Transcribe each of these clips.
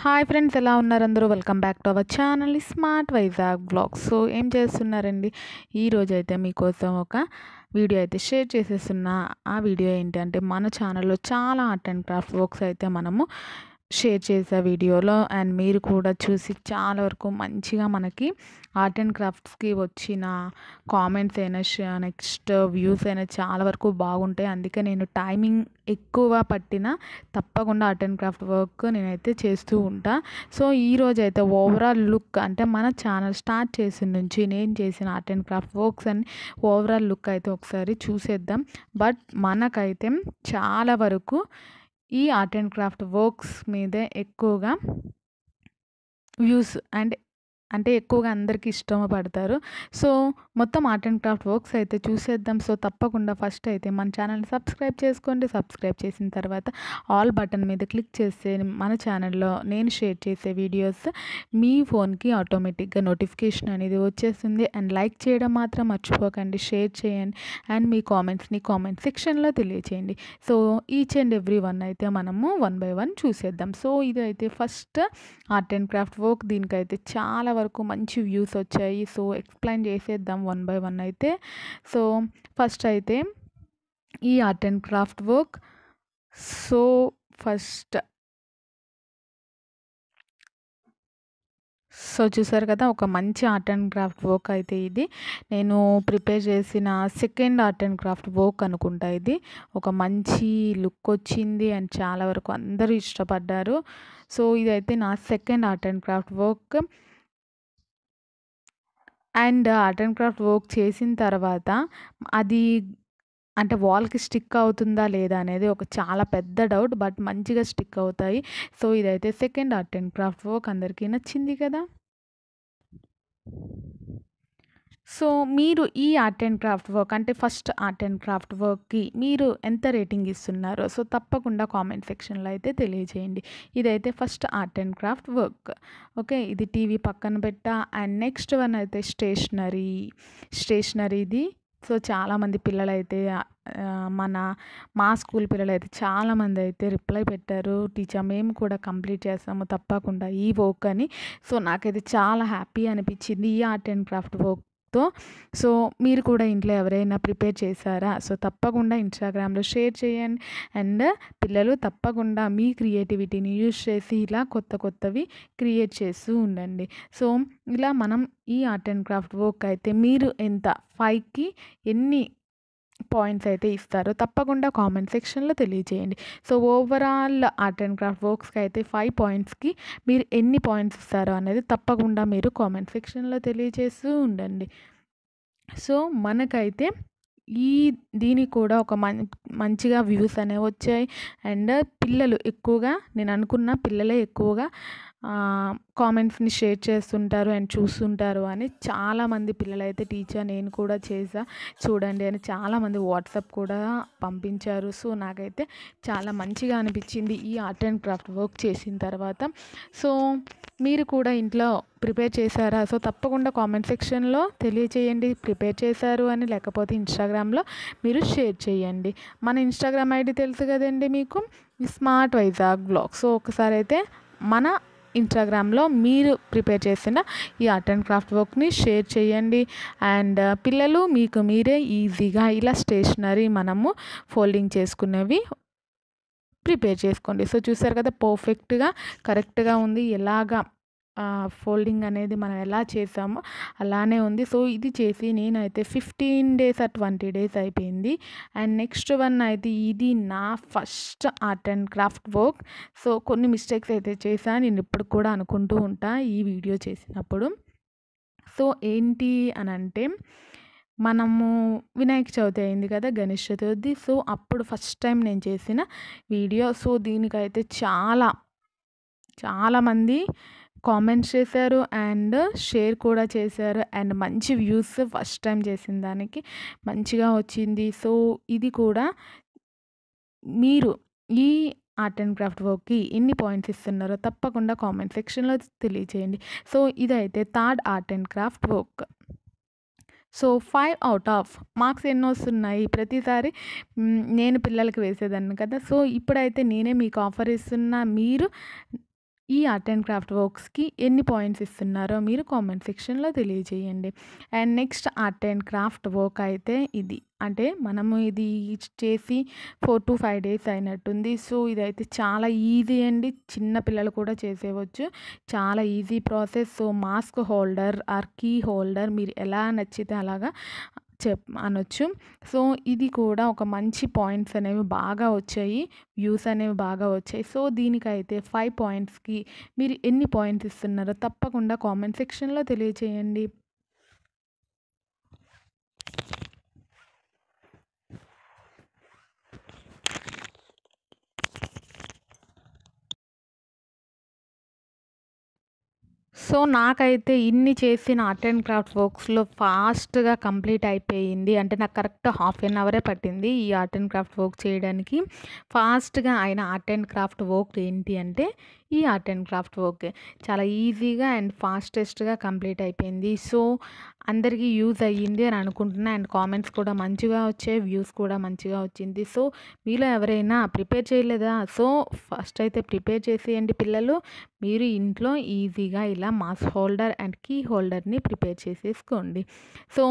hi friends ఎలా ఉన్నారు అందరూ welcome back to our channel smart Vizag blogs so ఏం చేస్తున్నారండి ఈరోజు అయితే మీకోసం ఒక వీడియో అయితే షేర్ చేసేస్తున్నా ఆ వీడియో ఏంటంటే మన ఛానల్లో చాలా ఆర్ట్ అండ్ క్రాఫ్ట్ వర్క్స్ అయితే మనము షేర్ చేసా వీడియోలో అండ్ మీరు కూడా చూసి చాలా వరకు మంచిగా మనకి ఆర్ట్ అండ్ క్రాఫ్ట్స్కి వచ్చిన కామెంట్స్ అయినా నెక్స్ట్ వ్యూస్ అయినా చాలా వరకు బాగుంటాయి అందుకే నేను టైమింగ్ ఎక్కువ పట్టిన తప్పకుండా ఆర్ట్ అండ్ క్రాఫ్ట్ వర్క్ నేనైతే చేస్తూ ఉంటా సో ఈరోజు అయితే ఓవరాల్ లుక్ అంటే మన ఛానల్ స్టార్ట్ చేసిన నుంచి నేను చేసిన ఆర్ట్ అండ్ క్రాఫ్ట్ వర్క్స్ అని ఓవరాల్ లుక్ అయితే ఒకసారి చూసేద్దాం బట్ మనకైతే చాలా వరకు ఈ ఆర్ట్ అండ్ క్రాఫ్ట్ వర్క్స్ మీదే ఎక్కువగా వ్యూస్ అండ్ అంటే ఎక్కువగా అందరికీ పడతారు సో మొత్తం ఆర్ట్ అండ్ క్రాఫ్ట్ వర్క్స్ అయితే చూసేద్దాం సో తప్పకుండా ఫస్ట్ అయితే మన ఛానల్ని సబ్స్క్రైబ్ చేసుకోండి సబ్స్క్రైబ్ చేసిన తర్వాత ఆల్ బటన్ మీద క్లిక్ చేస్తే మన ఛానల్లో నేను షేర్ చేసే వీడియోస్ మీ ఫోన్కి ఆటోమేటిక్గా నోటిఫికేషన్ అనేది వచ్చేస్తుంది అండ్ లైక్ చేయడం మాత్రం మర్చిపోకండి షేర్ చేయండి అండ్ మీ కామెంట్స్ని కామెంట్ సెక్షన్లో తెలియచేయండి so each and every one అయితే మనము వన్ బై వన్ చూసేద్దాం సో ఇది అయితే first art and craft work దీనికైతే చాలా వరకు మంచి వ్యూస్ వచ్చాయి సో ఎక్స్ప్లెయిన్ చేసేద్దాం వన్ బై వన్ అయితే సో ఫస్ట్ అయితే ఈ art and craft work so first so చూసారు కదా ఒక మంచి ఆర్ట్ అండ్ క్రాఫ్ట్ వర్క్ అయితే ఇది నేను ప్రిపేర్ చేసిన second art and craft work అనుకుంటా ఇది ఒక మంచి లుక్ వచ్చింది అండ్ చాలా వరకు అందరూ ఇష్టపడ్డారు సో ఇదైతే నా second art and craft work and art and craft work చేసిన తర్వాత అది అంటే వాల్కి స్టిక్ అవుతుందా లేదా అనేది ఒక చాలా పెద్ద డౌట్ బట్ మంచిగా స్టిక్ అవుతాయి సో ఇదైతే second art and craft work అందరికీ నచ్చింది కదా సో మీరు ఈ ఆర్ట్ అండ్ క్రాఫ్ట్ వర్క్ అంటే ఫస్ట్ ఆర్ట్ అండ్ క్రాఫ్ట్ వర్క్కి మీరు ఎంత రేటింగ్ ఇస్తున్నారో సో తప్పకుండా కామెంట్ సెక్షన్లో అయితే తెలియజేయండి ఇదైతే first art and craft work okay ఇది టీవీ పక్కన పెట్టా అండ్ నెక్స్ట్ వన్ అయితే స్టేషనరీ స్టేషనరీది సో చాలామంది పిల్లలైతే మన మా స్కూల్ పిల్లలైతే చాలామంది అయితే రిప్లై పెట్టారు టీచర్ మేము కూడా కంప్లీట్ చేస్తాము తప్పకుండా ఈ వర్క్ అని సో నాకైతే చాలా హ్యాపీ అనిపించింది ఈ ఆర్ట్ అండ్ క్రాఫ్ట్ వర్క్ తో సో మీరు కూడా ఇంట్లో ఎవరైనా ప్రిపేర్ చేశారా సో తప్పకుండా ఇన్స్టాగ్రామ్లో షేర్ చేయండి అండ్ పిల్లలు తప్పకుండా మీ క్రియేటివిటీని యూజ్ చేసి ఇలా కొత్త కొత్తవి క్రియేట్ చేస్తూ ఉండండి సో ఇలా మనం ఈ ఆర్ట్ అండ్ క్రాఫ్ట్ వర్క్ అయితే మీరు ఎంత ఫైవ్కి ఎన్ని పాయింట్స్ అయితే ఇస్తారు తప్పకుండా కామెంట్ సెక్షన్లో తెలియజేయండి so overall art and craft వర్క్స్కి అయితే ఫైవ్ పాయింట్స్కి మీరు ఎన్ని పాయింట్స్ ఇస్తారో అనేది తప్పకుండా మీరు కామెంట్ సెక్షన్లో తెలియజేస్తూ ఉండండి సో మనకైతే ఈ దీనికి కూడా ఒక మం మంచిగా వ్యూస్ అనేవి వచ్చాయి అండ్ పిల్లలు ఎక్కువగా నేను అనుకున్న పిల్లలే ఎక్కువగా కామెంట్స్ని షేర్ చేస్తుంటారు అండ్ చూస్తుంటారు అని చాలామంది పిల్లలైతే టీచర్ నేను కూడా చేసా చూడండి అని చాలామంది వాట్సాప్ కూడా పంపించారు సో నాకైతే చాలా మంచిగా అనిపించింది ఈ ఆర్ట్ అండ్ క్రాఫ్ట్ వర్క్ చేసిన తర్వాత సో మీరు కూడా ఇంట్లో ప్రిపేర్ చేశారా సో తప్పకుండా కామెంట్ సెక్షన్లో తెలియచేయండి ప్రిపేర్ చేశారు అని లేకపోతే ఇన్స్టాగ్రామ్లో మీరు షేర్ చేయండి మన ఇన్స్టాగ్రామ్ ఐడి తెలుసు కదండి మీకు స్మార్ట్ వైజాగ్ బ్లాగ్ సో ఒకసారి అయితే మన ఇన్స్టాగ్రామ్లో మీరు ప్రిపేర్ చేసిన ఈ ఆర్ట్ అండ్ క్రాఫ్ట్ వర్క్ని షేర్ చేయండి అండ్ uh, పిల్లలు మీకు మీరే ఈజీగా ఇలా స్టేషనరీ మనము ఫోల్డింగ్ చేసుకునేవి ప్రిపేర్ చేసుకోండి సో చూసారు కదా పర్ఫెక్ట్గా కరెక్ట్గా ఉంది ఎలాగా ఫోల్డింగ్ అనేది మనం ఎలా చేసామో అలానే ఉంది సో ఇది చేసి నేనైతే ఫిఫ్టీన్ డేస్ ఆ ట్వంటీ డేస్ అయిపోయింది అండ్ నెక్స్ట్ వన్ అయితే ఇది నా first art and craft work so కొన్ని మిస్టేక్స్ అయితే చేశాను నేను ఇప్పుడు కూడా అనుకుంటూ ఉంటా ఈ వీడియో చేసినప్పుడు సో ఏంటి అని అంటే మనము వినాయక చవితి అయింది కదా గణేష్ చతుర్థి సో అప్పుడు ఫస్ట్ టైం నేను చేసిన వీడియో సో దీనికైతే చాలా చాలామంది కామెంట్స్ చేశారు అండ్ షేర్ కూడా చేశారు అండ్ మంచి వ్యూస్ ఫస్ట్ టైం చేసిన దానికి మంచిగా వచ్చింది సో ఇది కూడా మీరు ఈ ఆర్ట్ అండ్ క్రాఫ్ట్ వర్క్కి ఎన్ని పాయింట్స్ ఇస్తున్నారో తప్పకుండా కామెంట్ సెక్షన్లో తెలియజేయండి సో ఇదైతే third art and craft work so five out of marks ఎన్నో వస్తున్నాయి ప్రతిసారి నేను పిల్లలకి వేసేదాన్ని కదా సో ఇప్పుడైతే నేనే మీకు ఆఫర్ ఇస్తున్నా మీరు ఈ ఆర్ట్ అండ్ క్రాఫ్ట్ వర్క్స్కి ఎన్ని పాయింట్స్ ఇస్తున్నారో మీరు కామెంట్ సెక్షన్లో తెలియజేయండి and next art and craft work అయితే ఇది అంటే మనము ఇది చేసి ఫోర్ టు ఫైవ్ డేస్ అయినట్టుంది సో ఇదైతే చాలా ఈజీ అండి చిన్న పిల్లలు కూడా చేసేవచ్చు చాలా easy process so mask holder or key holder మీరు ఎలా నచ్చితే అలాగా చెప్ అనొచ్చు సో ఇది కూడా ఒక మంచి పాయింట్స్ అనేవి బాగా వచ్చాయి వ్యూస్ అనేవి బాగా వచ్చాయి సో దీనికైతే ఫైవ్ పాయింట్స్కి మీరు ఎన్ని పాయింట్స్ ఇస్తున్నారో తప్పకుండా కామెంట్ సెక్షన్లో తెలియచేయండి సో నాకైతే ఇన్ని చేసిన ఆర్ట్ అండ్ క్రాఫ్ట్ వర్క్స్లో ఫాస్ట్గా కంప్లీట్ అయిపోయింది అంటే నాకు కరెక్ట్ హాఫ్ ఎన్ అవరే పట్టింది ఈ ఆర్ట్ అండ్ క్రాఫ్ట్ వర్క్ చేయడానికి ఫాస్ట్గా అయిన ఆర్ట్ అండ్ క్రాఫ్ట్ వర్క్ ఏంటి అంటే ఈ ఆర్ట్ అండ్ క్రాఫ్ట్ వర్క్ చాలా ఈజీగా అండ్ ఫాస్టెస్ట్గా కంప్లీట్ అయిపోయింది సో అందరికీ యూజ్ అయ్యింది అని అనుకుంటున్నా అండ్ కామెంట్స్ కూడా మంచిగా వచ్చాయి వ్యూస్ కూడా మంచిగా వచ్చింది సో మీలో ఎవరైనా ప్రిపేర్ చేయలేదా సో ఫస్ట్ అయితే ప్రిపేర్ చేసేయండి పిల్లలు మీరు ఇంట్లో ఈజీగా ఇలా మాస్ హోల్డర్ అండ్ కీ హోల్డర్ని ప్రిపేర్ చేసేసుకోండి సో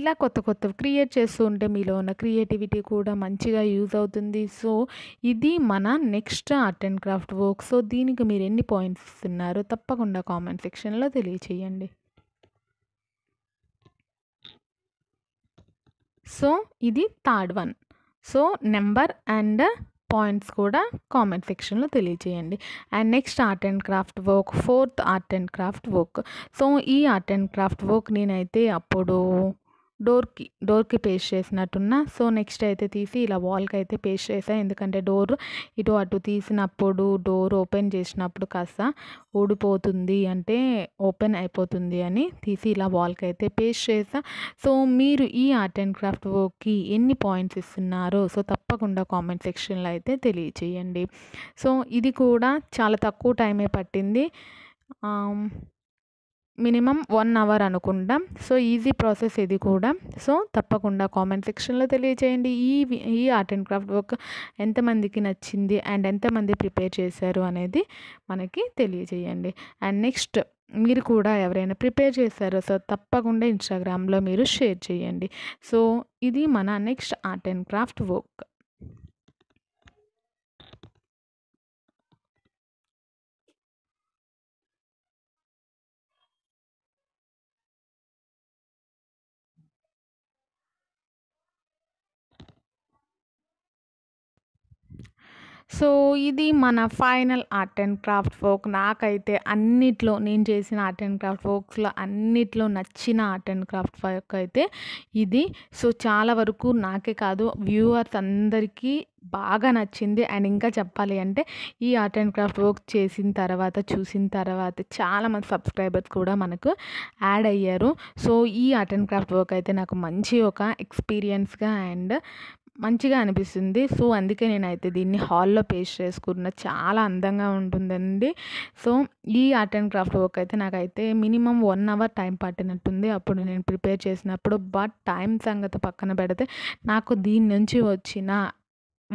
ఇలా కొత్త కొత్త క్రియేట్ చేస్తూ ఉంటే మీలో ఉన్న క్రియేటివిటీ కూడా మంచిగా యూజ్ అవుతుంది సో ఇది మన next art and craft work so దీనికి నాకు మీరు ఎన్ని పాయింట్స్ ఇస్తున్నారో తప్పకుండా కామెంట్ సెక్షన్లో తెలియచేయండి సో ఇది third one so number and points కూడా కామెంట్ సెక్షన్లో తెలియజేయండి and next art and craft work fourth art and craft work so ఈ ఆర్ట్ అండ్ క్రాఫ్ట్ వర్క్ నేనైతే అప్పుడు డోర్కి డోర్కి పేస్ట్ చేసినట్టున్నా సో నెక్స్ట్ అయితే తీసి ఇలా వాల్కి అయితే పేస్ట్ చేసా ఎందుకంటే డోర్ ఇటు అటు తీసినప్పుడు డోర్ ఓపెన్ చేసినప్పుడు కాస్త ఊడిపోతుంది అంటే ఓపెన్ అయిపోతుంది అని తీసి ఇలా వాల్కి అయితే పేస్ట్ చేసా సో మీరు ఈ ఆర్ట్ అండ్ క్రాఫ్ట్ వర్క్కి ఎన్ని పాయింట్స్ ఇస్తున్నారో సో తప్పకుండా కామెంట్ సెక్షన్లో అయితే తెలియచేయండి సో ఇది కూడా చాలా తక్కువ టైమే పట్టింది మినిమం వన్ అవర్ అనుకుంటాం సో ఈజీ ప్రాసెస్ ఇది కూడా సో తప్పకుండా కామెంట్ సెక్షన్లో తెలియజేయండి ఈ ఈ ఆర్ట్ అండ్ క్రాఫ్ట్ వర్క్ ఎంతమందికి నచ్చింది అండ్ ఎంతమంది ప్రిపేర్ చేశారు అనేది మనకి తెలియజేయండి అండ్ నెక్స్ట్ మీరు కూడా ఎవరైనా ప్రిపేర్ చేశారో సో తప్పకుండా ఇన్స్టాగ్రామ్లో మీరు షేర్ చేయండి సో ఇది మన next art and craft work so ఇది మన final art and craft work నాకైతే అన్నిట్లో నేను చేసిన ఆర్ట్ అండ్ క్రాఫ్ట్ వర్క్స్లో అన్నిట్లో నచ్చిన ఆర్ట్ అండ్ క్రాఫ్ట్ వర్క్ అయితే ఇది సో చాలా వరకు నాకే కాదు వ్యూవర్స్ అందరికీ బాగా నచ్చింది అండ్ ఇంకా చెప్పాలి అంటే ఈ ఆర్ట్ అండ్ క్రాఫ్ట్ వర్క్ చేసిన తర్వాత చూసిన తర్వాత చాలామంది సబ్స్క్రైబర్స్ కూడా మనకు యాడ్ అయ్యారు సో ఈ ఆర్ట్ అండ్ క్రాఫ్ట్ వర్క్ అయితే నాకు మంచి ఒక ఎక్స్పీరియన్స్గా అండ్ మంచిగా అనిపిస్తుంది సో అందుకే నేనైతే దీన్ని హాల్లో పేస్ట్ చేసుకున్న చాలా అందంగా ఉంటుందండి సో ఈ ఆర్ట్ అండ్ క్రాఫ్ట్ వర్క్ అయితే నాకైతే మినిమం వన్ అవర్ టైం పట్టినట్టుంది అప్పుడు నేను ప్రిపేర్ చేసినప్పుడు బట్ టైం సంగతి పక్కన పెడితే నాకు దీని నుంచి వచ్చిన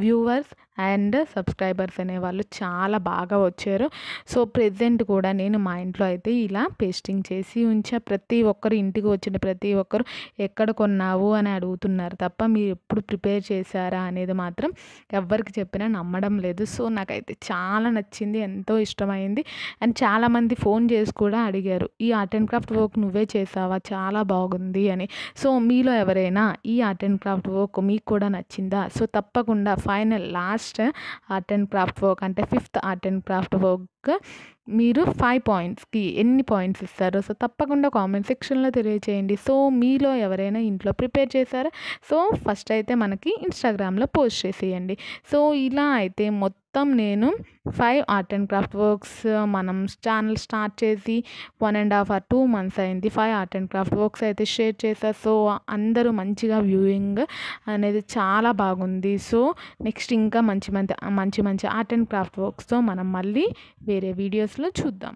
వ్యూవర్స్ అండ్ సబ్స్క్రైబర్స్ అనేవాళ్ళు చాలా బాగా వచ్చారు సో ప్రెజెంట్ కూడా నేను మా ఇంట్లో అయితే ఇలా పేస్టింగ్ చేసి ఉంచా ప్రతి ఒక్కరు ఇంటికి వచ్చిన ప్రతి ఒక్కరు ఎక్కడ కొన్నావు అని అడుగుతున్నారు తప్ప మీరు ఎప్పుడు ప్రిపేర్ చేశారా అనేది మాత్రం ఎవరికి చెప్పినా నమ్మడం లేదు సో నాకైతే చాలా నచ్చింది ఎంతో ఇష్టమైంది అండ్ చాలామంది ఫోన్ చేసి కూడా అడిగారు ఈ ఆర్ట్ అండ్ క్రాఫ్ట్ వర్క్ నువ్వే చేసావా చాలా బాగుంది అని సో మీలో ఎవరైనా ఈ ఆర్ట్ అండ్ క్రాఫ్ట్ వర్క్ మీకు కూడా నచ్చిందా సో తప్పకుండా final last first art and craft work అంటే fifth art and craft work కనుక మీరు ఫైవ్ పాయింట్స్కి ఎన్ని పాయింట్స్ ఇస్తారో సో తప్పకుండా కామెంట్ సెక్షన్లో తెలియచేయండి సో మీలో ఎవరైనా ఇంట్లో ప్రిపేర్ చేశారా సో ఫస్ట్ అయితే మనకి ఇన్స్టాగ్రామ్లో పోస్ట్ చేసేయండి సో ఇలా అయితే మొత్తం నేను five art and craft works మనం ఛానల్ స్టార్ట్ చేసి one and half or two months అయింది five art and craft works అయితే షేర్ చేశా సో అందరూ మంచిగా వ్యూయింగ్ అనేది చాలా బాగుంది సో నెక్స్ట్ ఇంకా మంచి మంచి మంచి మంచి ఆర్ట్ అండ్ క్రాఫ్ట్ వర్క్స్తో మనం మళ్ళీ వేరే వీడియోస్లో చూద్దాం